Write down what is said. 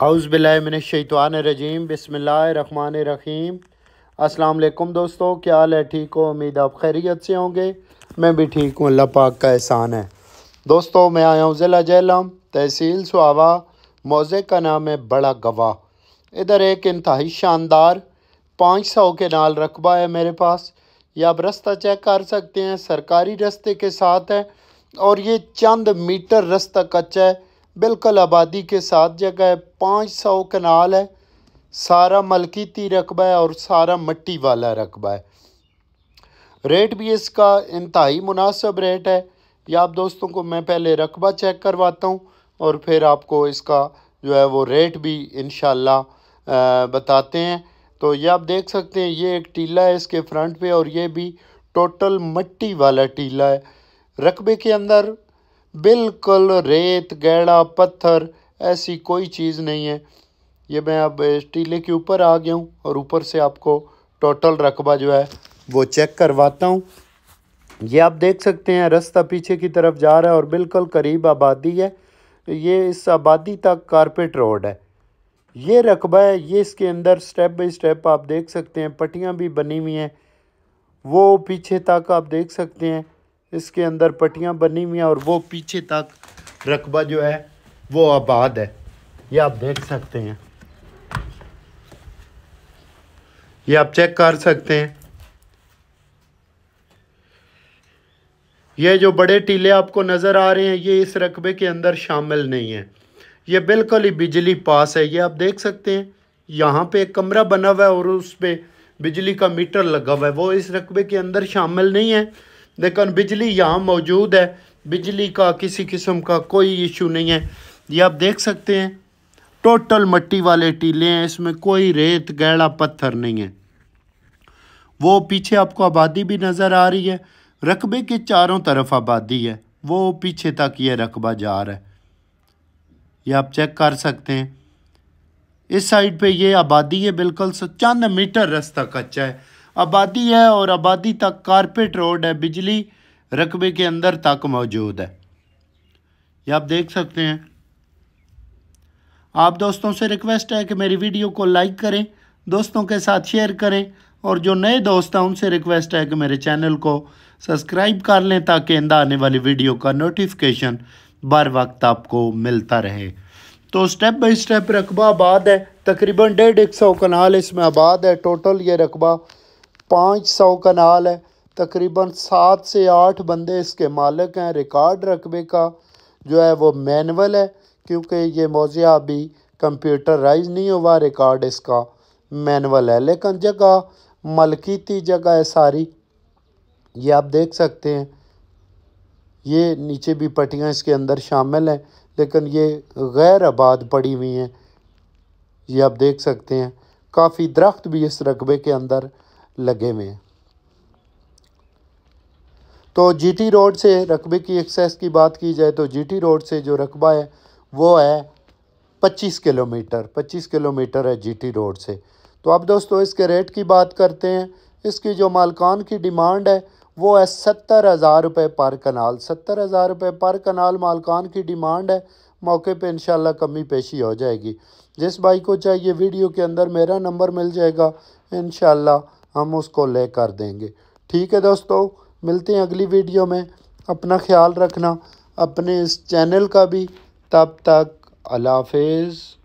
house रजीम बसमान बसमीम असलम दोस्तों क्या हाल है ठीक हो उम्मीद आप खैरियत से होंगे मैं भी ठीक हूँ अल्लाह पाक का एहसान है दोस्तों मैं आया हूँ ज़िला जैलम तहसील सुहावा मोज़े का नाम है बड़ा गवाह इधर एक इंतहाई शानदार पाँच सौ के नाल रकबा है मेरे पास ये आप रास्ता चेक कर सकते हैं सरकारी रास्ते के साथ है और ये चंद मीटर रास्ता कच्चा है बिल्कुल आबादी के साथ जगह है पाँच सौ कनाल है सारा मलकीती रकबा है और सारा मट्टी वाला रकबा है रेट भी इसका इंतहाई मुनासब रेट है या आप दोस्तों को मैं पहले रकबा चेक करवाता हूँ और फिर आपको इसका जो है वो रेट भी इन बताते हैं तो ये आप देख सकते हैं ये एक टीला है इसके फ्रंट पे और ये भी टोटल मट्टी वाला टीला है रकबे के अंदर बिल्कुल रेत गैड़ा पत्थर ऐसी कोई चीज़ नहीं है ये मैं अब टीले के ऊपर आ गया हूँ और ऊपर से आपको टोटल रकबा जो है वो चेक करवाता हूँ ये आप देख सकते हैं रास्ता पीछे की तरफ जा रहा है और बिल्कुल करीब आबादी है ये इस आबादी तक कारपेट रोड है ये रकबा है ये इसके अंदर स्टेप बाई स्टेप आप देख सकते हैं पट्टियाँ भी बनी हुई हैं वो पीछे तक आप देख सकते हैं इसके अंदर पट्टियाँ बनी हुई हैं और वो पीछे तक रकबा जो है वो आबाद है ये आप देख सकते हैं ये आप चेक कर सकते हैं ये जो बड़े टीले आपको नज़र आ रहे हैं ये इस रकबे के अंदर शामिल नहीं है ये बिल्कुल ही बिजली पास है ये आप देख सकते हैं यहाँ पे एक कमरा बना हुआ है और उस पर बिजली का मीटर लगा हुआ है वो इस रकबे के अंदर शामिल नहीं है लेकिन बिजली यहाँ मौजूद है बिजली का किसी किस्म का कोई इशू नहीं है ये आप देख सकते हैं टोटल मट्टी वाले टीले हैं इसमें कोई रेत गहरा पत्थर नहीं है वो पीछे आपको आबादी भी नज़र आ रही है रकबे के चारों तरफ आबादी है वो पीछे तक ये रकबा जा रहा है ये आप चेक कर सकते हैं इस साइड पे ये आबादी है बिल्कुल चंद मीटर रास्ता कच्चा है आबादी है और आबादी तक कारपेट रोड है बिजली रकबे के अंदर तक मौजूद है ये आप देख सकते हैं आप दोस्तों से रिक्वेस्ट है कि मेरी वीडियो को लाइक करें दोस्तों के साथ शेयर करें और जो नए दोस्त हैं उनसे रिक्वेस्ट है कि मेरे चैनल को सब्सक्राइब कर लें ताकि इंदा आने वाली वीडियो का नोटिफिकेशन बार वक्त आपको मिलता रहे तो स्टेप बाय स्टेप रकबा आबाद है तकरीबन डेढ़ एक सौ कनाल इसमें आबाद है टोटल ये रकबा पाँच सौ कनाल है तकरीबन सात से आठ बंदे इसके मालिक हैं रिकॉर्ड रकबे का जो है वो मैनुअल है क्योंकि ये मौज़ा अभी कंप्यूटराइज नहीं हुआ रिकॉर्ड इसका मैनुअल है लेकिन जगह मलकीती जगह है सारी ये आप देख सकते हैं ये नीचे भी पट्टियाँ इसके अंदर शामिल हैं लेकिन ये गैर आबाद पड़ी हुई हैं ये आप देख सकते हैं काफ़ी दरख्त भी इस रकबे के अंदर लगे हुए हैं तो जीटी रोड से रकबे की एक्सेस की बात की जाए तो जीटी रोड से जो रकबा है वो है 25 किलोमीटर 25 किलोमीटर है जीटी रोड से तो अब दोस्तों इसके रेट की बात करते हैं इसकी जो मालकान की डिमांड है वो है सत्तर हज़ार रुपये पर कनाल सत्तर हज़ार रुपये पर कनाल मालकान की डिमांड है मौके पे इन कमी पेशी हो जाएगी जिस भाई को चाहिए वीडियो के अंदर मेरा नंबर मिल जाएगा इन हम उसको ले कर देंगे ठीक है दोस्तों मिलते हैं अगली वीडियो में अपना ख्याल रखना अपने इस चैनल का भी तब तक अल्लाह